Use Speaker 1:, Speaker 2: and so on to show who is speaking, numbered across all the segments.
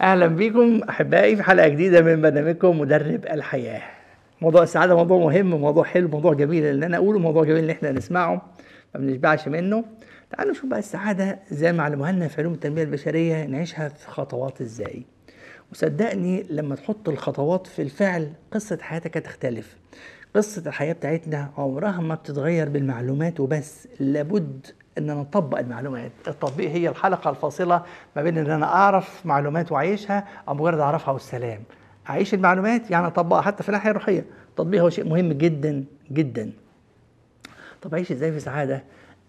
Speaker 1: اهلا بيكم احبائي في حلقه جديده من برنامجكم مدرب الحياه موضوع السعاده موضوع مهم موضوع حلو موضوع جميل ان انا اقوله موضوع جميل ان احنا نسمعه ما بنشبعش منه تعالوا نشوف بقى السعاده زي ما علموها لنا في علوم التنميه البشريه نعيشها في خطوات ازاي وصدقني لما تحط الخطوات في الفعل قصه حياتك هتختلف قصة الحياة بتاعتنا عمرها ما بتتغير بالمعلومات وبس لابد ان انا اطبق المعلومات التطبيق هي الحلقه الفاصله ما بين ان انا اعرف معلومات واعيشها او مجرد اعرفها والسلام اعيش المعلومات يعني اطبقها حتى في الناحيه الروحيه التطبيق هو شيء مهم جدا جدا طب اعيش ازاي في سعاده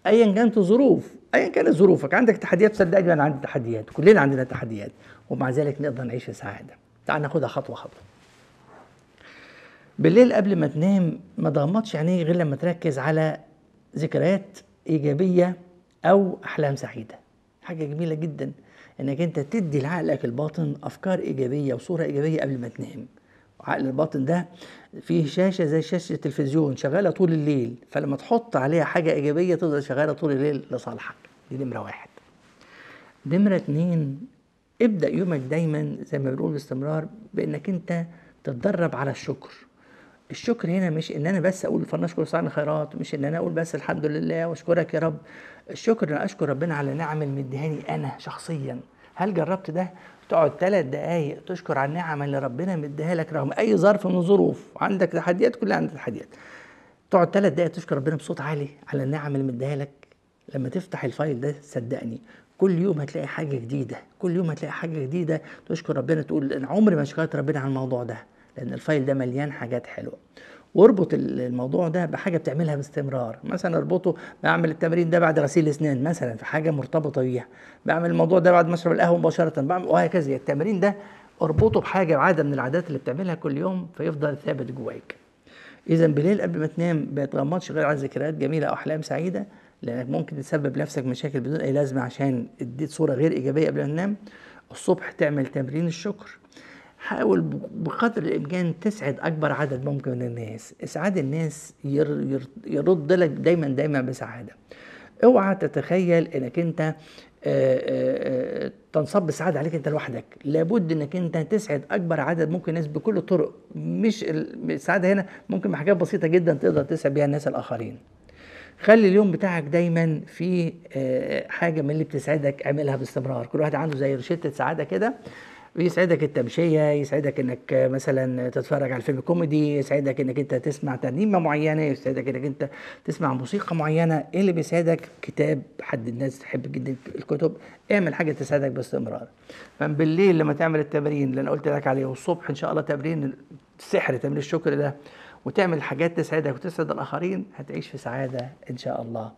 Speaker 1: ايا كانت الظروف ايا كانت ظروفك عندك تحديات صدقني انا عندي تحديات كلنا عندنا تحديات ومع ذلك نقدر نعيش في سعاده تعال ناخدها خطوه خطوه بالليل قبل ما تنام ما تغمضش عينيك غير لما تركز على ذكريات ايجابيه او احلام سعيده حاجه جميله جدا انك انت تدي لعقلك الباطن افكار ايجابيه وصوره ايجابيه قبل ما تنام عقل الباطن ده فيه شاشه زي شاشه التلفزيون شغاله طول الليل فلما تحط عليها حاجه ايجابيه تفضل شغاله طول الليل لصالحك دي نمره واحد نمره اتنين ابدا يومك دايما زي ما بنقول باستمرار بانك انت تتدرب على الشكر الشكر هنا مش ان انا بس اقول فلنشكر كل خيرات مش ان انا اقول بس الحمد لله واشكرك يا رب الشكر ان اشكر ربنا على نعم المديهاني انا شخصيا هل جربت ده تقعد ثلاث دقايق تشكر على النعم اللي ربنا مديها لك رغم اي ظرف من الظروف عندك تحديات كلها عندك تحديات تقعد ثلاث دقايق تشكر ربنا بصوت عالي على النعم اللي مديها لك لما تفتح الفايل ده صدقني كل يوم هتلاقي حاجه جديده كل يوم هتلاقي حاجه جديده تشكر ربنا تقول انا عمري ما شكرت ربنا على الموضوع ده لان الفايل ده مليان حاجات حلوه واربط الموضوع ده بحاجه بتعملها باستمرار مثلا اربطه بعمل التمرين ده بعد غسيل الاسنان مثلا في حاجه مرتبطه بيها بعمل الموضوع ده بعد مشرب القهوه مباشره بعمل وهكذا التمرين ده اربطه بحاجه عاده من العادات اللي بتعملها كل يوم فيفضل ثابت جواك اذا بالليل قبل ما تنام ما تغمضش غير على ذكريات جميله او احلام سعيده لانك ممكن تسبب لنفسك مشاكل بدون اي لازمه عشان اديت صوره غير ايجابيه قبل ما تنام الصبح تعمل تمرين الشكر حاول بقدر الامكان تسعد اكبر عدد ممكن من الناس اسعاد الناس يرد لك دايما دايما بسعاده اوعى تتخيل انك انت آه، آه، آه، تنصب السعادة عليك انت لوحدك لابد انك انت تسعد اكبر عدد ممكن ناس بكل الطرق مش السعادة هنا ممكن بحاجات بسيطة جدا تقدر تسعد بيها الناس الاخرين خلي اليوم بتاعك دايما في حاجة من اللي بتسعدك اعملها باستمرار كل واحد عنده زي روشتة سعادة كده بيسعدك التمشية يسعدك انك مثلا تتفرج على فيلم كوميدي يسعدك انك انت تسمع ترنيمة معينة يسعدك انك انت تسمع موسيقى معينة ايه اللي بيسعدك كتاب حد الناس تحب جدا الكتب اعمل حاجة تسعدك باستمرار فبالليل لما تعمل التمرين اللي انا قلت لك عليه والصبح ان شاء الله تمرين السحر تمرين الشكر ده وتعمل حاجات تسعدك وتسعد الاخرين هتعيش في سعادة ان شاء الله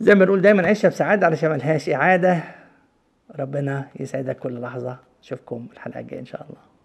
Speaker 1: زي ما بنقول دايما عيشها بسعادة علشان ملهاش اعادة ربنا يسعدك كل لحظة اشوفكم الحلقه الجايه ان شاء الله